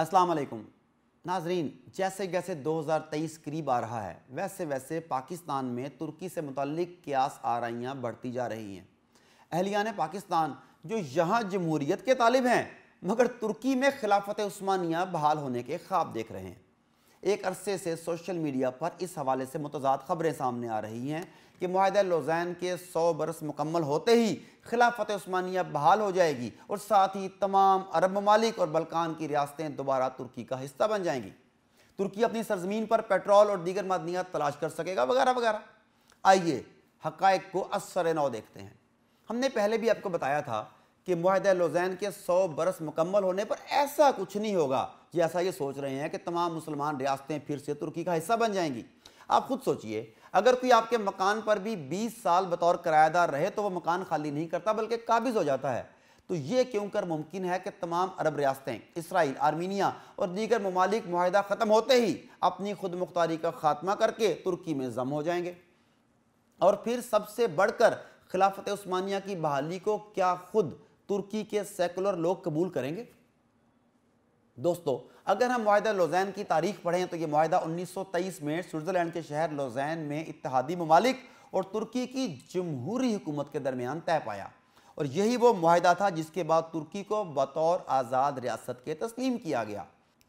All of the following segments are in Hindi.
अस्सलाम वालेकुम नाजरीन जैसे जैसे 2023 करीब आ रहा है वैसे वैसे पाकिस्तान में तुर्की से मुतलिक क्यास आरइयाँ बढ़ती जा रही हैं अहलियान पाकिस्तान जो यहाँ जमहूरीत के तालिब हैं मगर तुर्की में खिलाफत उस्मानिया बहाल होने के ख्वाब देख रहे हैं एक अरसे से सोशल मीडिया पर इस हवाले से मतजाद खबरें सामने आ रही हैं कि माहदा लोजैन के सौ बरस मुकम्मल होते ही खिलाफत स्मानिया बहाल हो जाएगी और साथ ही तमाम अरब ममालिक और बलकान की रियासतें दोबारा तुर्की का हिस्सा बन जाएंगी तुर्की अपनी सरजमीन पर पेट्रोल और दीगर मदनियात तलाश कर सकेगा वगैरह वगैरह आइए हक को असर नौ देखते हैं हमने पहले भी आपको बताया था कि माहदा लोजैन के सौ बरस मुकम्मल होने पर ऐसा कुछ नहीं होगा कि ऐसा ये सोच रहे हैं कि तमाम मुसलमान रियासतें फिर से तुर्की का हिस्सा बन जाएंगी आप खुद सोचिए अगर कोई आपके मकान पर भी बीस साल बतौर किरायादार रहे तो वह मकान खाली नहीं करता बल्कि काबिज हो जाता है तो ये क्यों कर मुमकिन है कि तमाम अरब रियासतें इसराइल आर्मीनिया और दीगर ममालिक ख़त्म होते ही अपनी खुद मुख्तारी का खात्मा करके तुर्की में जम हो जाएंगे और फिर सबसे बढ़कर खिलाफत उस्मानिया की बहाली को क्या खुद तुर्की के सेकुलर लोग कबूल करेंगे दोस्तों अगर हम माहदा लोजैन की तारीख पढ़ें तो ये माहदा 1923 में स्विट्ज़रलैंड के शहर लोजैन में इतिहादी ममालिक और तुर्की की जमहूरी हुकूमत के दरमियान तय पाया और यही वो माहदा था जिसके बाद तुर्की को बतौर आज़ाद रियासत के तस्लीम किया गया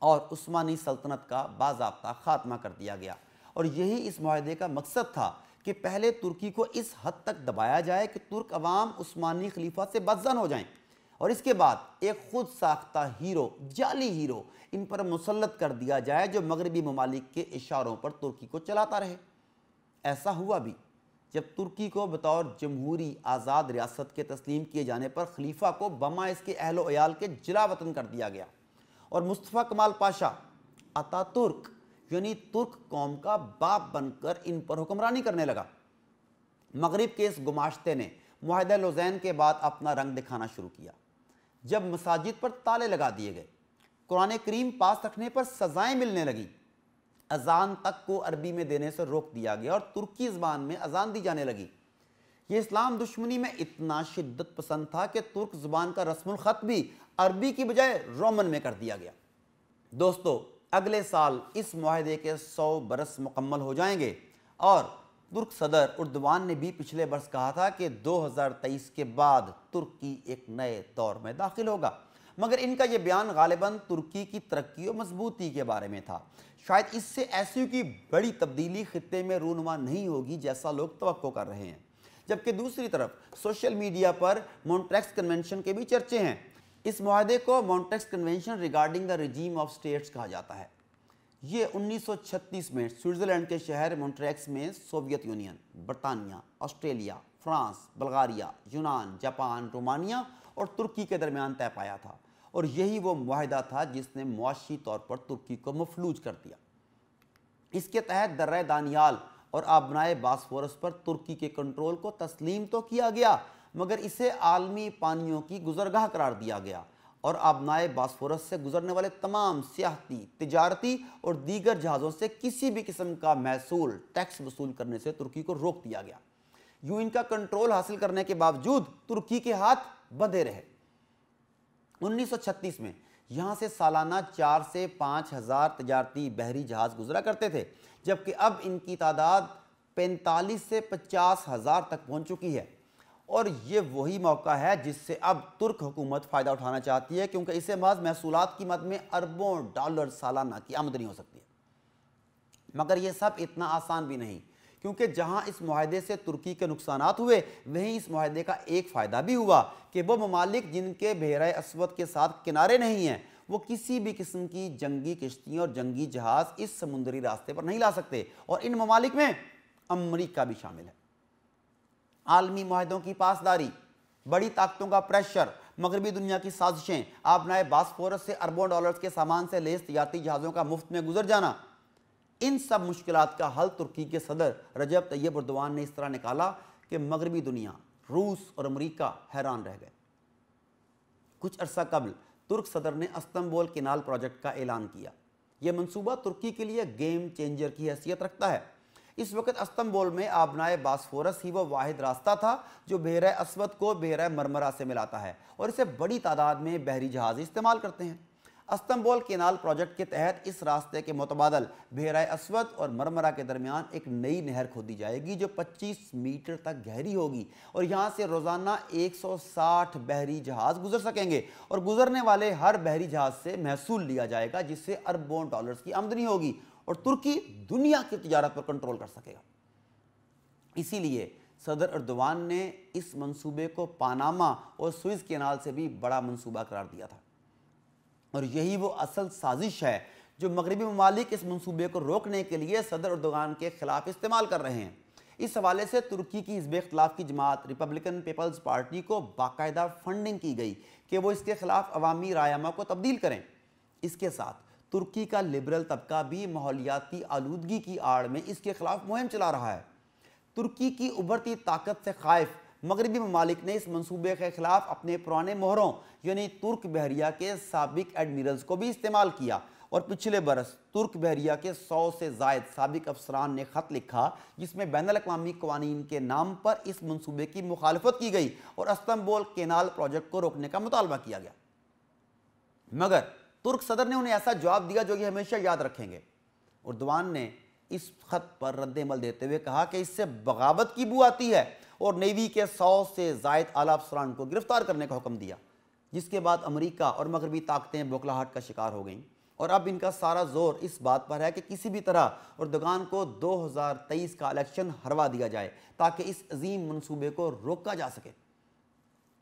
और उस्मानी सल्तनत का बाबा ख़ात्मा कर दिया गया और यही इस माहदे का मकसद था कि पहले तुर्की को इस हद तक दबाया जाए कि तुर्क अवाम उस्मानी खलीफा से बदजन हो जाएं और इसके बाद एक खुद साख्ता हीरो जाली हीरो इन पर मुसलत कर दिया जाए जो मगरबी ममालिक के इशारों पर तुर्की को चलाता रहे ऐसा हुआ भी जब तुर्की को बतौर जमहूरी आज़ाद रियासत के तस्लीम किए जाने पर खलीफा को बमा इसके अहलोयाल के जिला वतन कर दिया गया और मुस्तफ़ा कमाल पाशा अता तुर्क यानी तुर्क कौम का बाप बनकर इन पर हुक्मरानी करने लगा मगरब के इस गुमाश्ते ने माहदा लोजैन के बाद अपना रंग दिखाना शुरू किया जब मसाजिद पर ताले लगा दिए गए कुरान करीम पास रखने पर सज़ाएं मिलने लगी अजान तक को अरबी में देने से रोक दिया गया और तुर्की ज़बान में अजान दी जाने लगी ये इस्लाम दुश्मनी में इतना शिद्दत पसंद था कि तुर्क जबान का खत भी अरबी की बजाय रोमन में कर दिया गया दोस्तों अगले साल इस माहदे के सौ बरस मुकम्मल हो जाएंगे और तुर्क सदर उर्दवान ने भी पिछले वर्ष कहा था कि 2023 के बाद तुर्की एक नए दौर में दाखिल होगा मगर इनका यह बयान गालिबा तुर्की की तरक्की और मजबूती के बारे में था शायद इससे ऐसी की बड़ी तब्दीली खत्े में रूनुमा नहीं होगी जैसा लोग तो कर रहे हैं जबकि दूसरी तरफ सोशल मीडिया पर मॉन्ट्रैक्स कन्वेंशन के भी चर्चे हैं इस माहदे को Montreux convention regarding the regime of straits कहा जाता है ये 1936 में स्विट्जरलैंड के शहर मोन्ट्रैक्स में सोवियत यूनियन बरतानिया ऑस्ट्रेलिया फ्रांस बल्गारिया यूनान जापान रोमानिया और तुर्की के दरमियान तय पाया था और यही वो माहिदा था जिसने मुआशी तौर पर तुर्की को मफलूज कर दिया इसके तहत दर्र दानियाल और आबनाए बासफोरस पर तुर्की के कंट्रोल को तस्लीम तो किया गया मगर इसे आलमी पानियों की गुजरगाह करार दिया गया और आबनाए बासफोरस से गुजरने वाले तमाम सियाहती तजारती और दीगर जहाज़ों से किसी भी किस्म का महसूल टैक्स वसूल करने से तुर्की को रोक दिया गया यूं इनका कंट्रोल हासिल करने के बावजूद तुर्की के हाथ बंधे रहे 1936 में यहाँ से सालाना चार से पाँच हज़ार तजारती बहरी जहाज़ गुजरा करते थे जबकि अब इनकी तादाद पैंतालीस से पचास हज़ार तक पहुँच चुकी है और ये वही मौका है जिससे अब तुर्क हुकूमत फ़ायदा उठाना चाहती है क्योंकि इसे महसूल की मद में अरबों डॉलर सालाना की आमदनी हो सकती है मगर ये सब इतना आसान भी नहीं क्योंकि जहां इस माहदे से तुर्की के नुकसान हुए वहीं इस माहदे का एक फ़ायदा भी हुआ कि वो ममालिक जिनके बहरा असवद के साथ किनारे नहीं हैं वो किसी भी किस्म की जंगी किश्तियों और जंगी जहाज़ इस समुद्री रास्ते पर नहीं ला सकते और इन ममालिक में अमरीका भी शामिल है आलमी माहों की पासदारी बड़ी ताकतों का प्रेशर मगरबी दुनिया की साजिशें आप नए बासफोरस से अरबों डॉलर्स के सामान से लेस याती जहाज़ों का मुफ्त में गुजर जाना इन सब मुश्किल का हल तुर्की के सदर रजब तैयब उर्दवान ने इस तरह निकाला कि मगरबी दुनिया रूस और अमरीका हैरान रह गए कुछ अरसा कबल तुर्क सदर ने अस्तंबोल किनाल प्रोजेक्ट का ऐलान किया यह मनसूबा तुर्की के लिए गेम चेंजर की हैसियत रखता है इस वक्त अस्तंबोल में आबनाए बासफोरस ही वो वाहिद रास्ता था जो बहरा असवद को बहरा मरमरा से मिलाता है और इसे बड़ी तादाद में बहरी जहाज इस्तेमाल करते हैं अस्तम्बोल केनाल प्रोजेक्ट के तहत इस रास्ते के मुतबादल बहरा असवद और मरमरा के दरमियान एक नई नहर खोदी जाएगी जो 25 मीटर तक गहरी होगी और यहाँ से रोज़ाना 160 बहरी जहाज़ गुजर सकेंगे और गुजरने वाले हर बहरी जहाज़ से महसूल लिया जाएगा जिससे अरबों डॉलर्स की आमदनी होगी और तुर्की दुनिया की तजारत पर कंट्रोल कर सकेगा इसीलिए सदर अर्दवान ने इस मंसूबे को पानामा और स्विस केनाल से भी बड़ा मंसूबा करार दिया था और यही वो असल साजिश है जो मगरबी ममालिक इस मंसूबे को रोकने के लिए सदर अर्दगान के खिलाफ इस्तेमाल कर रहे हैं इस हवाले से तुर्की की हिजब अख्तलाफ की जमात रिपब्लिकन पीपल्स पार्टी को बाकायदा फंडिंग की गई कि वो इसके खिलाफ अवामी रायमा को तब्दील करें इसके साथ तुर्की का लिबरल तबका भी माहौलियाती आलूदगी की आड़ में इसके खिलाफ मुहिम चला रहा है तुर्की की उभरती ताकत से खाइफ मगरबी ममालिक ने इस मनसूबे के खिलाफ अपने पुराने मोहरों यानी तुर्क बहरिया के सबक एडमिरल्स को भी इस्तेमाल किया और पिछले बरस तुर्क बहरिया के सौ से जायद सबक अफसरान ने ख़त लिखा जिसमें बैन अवी कवानीन के नाम पर इस मनसूबे की मुखालफत की गई और अस्तम्बोल केनाल प्रोजेक्ट को रोकने का मुतालबा किया गया मगर तुर्क सदर ने उन्हें ऐसा जवाब दिया जो कि हमेशा याद रखेंगे उर्दवान ने इस खत पर रद्दमल देते हुए कहा कि इससे बगावत की बू आती है और नेवी के सौ से जायद आला अफसरान को गिरफ्तार करने का हुक्म दिया जिसके बाद अमरीका और मगरबी ताकतें बोखलाहाट का शिकार हो गईं और अब इनका सारा जोर इस बात पर है कि किसी भी तरह उर्दगान को 2023 का इलेक्शन हरवा दिया जाए ताकि इस अजीम मनसूबे को रोका जा सके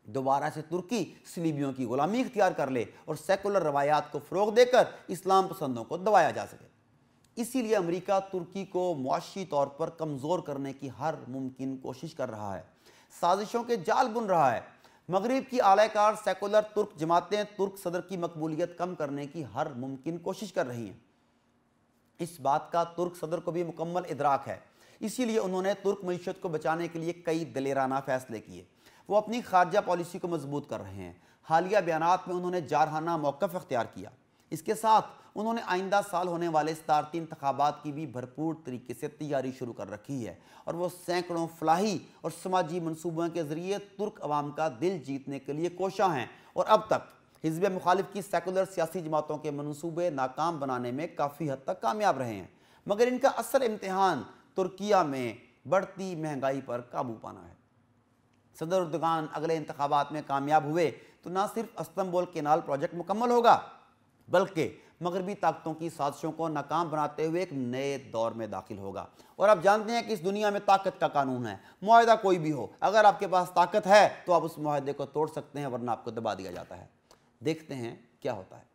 दोबारा से तुर्की सलीबियों की गुलामी इख्तियार कर ले और सेकुलर रवायात को फ़रोग देकर इस्लाम पसंदों को दबाया जा सके इसीलिए अमेरिका तुर्की को मुआशी तौर पर कमज़ोर करने की हर मुमकिन कोशिश कर रहा है साजिशों के जाल बुन रहा है मगरब की आलाकार सेकुलर तुर्क जमातें तुर्क सदर की मकबूलियत कम करने की हर मुमकिन कोशिश कर रही हैं इस बात का तुर्क सदर को भी मुकम्मल इदराक है इसीलिए उन्होंने तुर्क मीशत को बचाने के लिए कई दलेराना फैसले किए वो अपनी खारजा पॉलिसी को मजबूत कर रहे हैं हालिया बयान में उन्होंने जारहाना मौक़ अख्तियार किया इसके साथ उन्होंने आइंदा साल होने वाले सदारती इंतबात की भी भरपूर तरीके से तैयारी शुरू कर रखी है और वह सैकड़ों फलाही और समाजी मनसूबों के ज़रिए तुर्क अवाम का दिल जीतने के लिए कोशा हैं और अब तक हिजब मुखालिफ की सेकुलर सियासी जमातों के मनसूबे नाकाम बनाने में काफ़ी हद तक कामयाब रहे हैं मगर इनका असल इम्तहान तुर्किया में बढ़ती महंगाई पर काबू पाना है सदर उर्दगान अगले इंतबात में कामयाब हुए तो ना सिर्फ के केनाल प्रोजेक्ट मुकम्मल होगा बल्कि मगरबी ताकतों की साजिशों को नाकाम बनाते हुए एक नए दौर में दाखिल होगा और आप जानते हैं कि इस दुनिया में ताकत का कानून है माहदा कोई भी हो अगर आपके पास ताकत है तो आप उस माहदे को तोड़ सकते हैं वरना आपको दबा दिया जाता है देखते हैं क्या होता है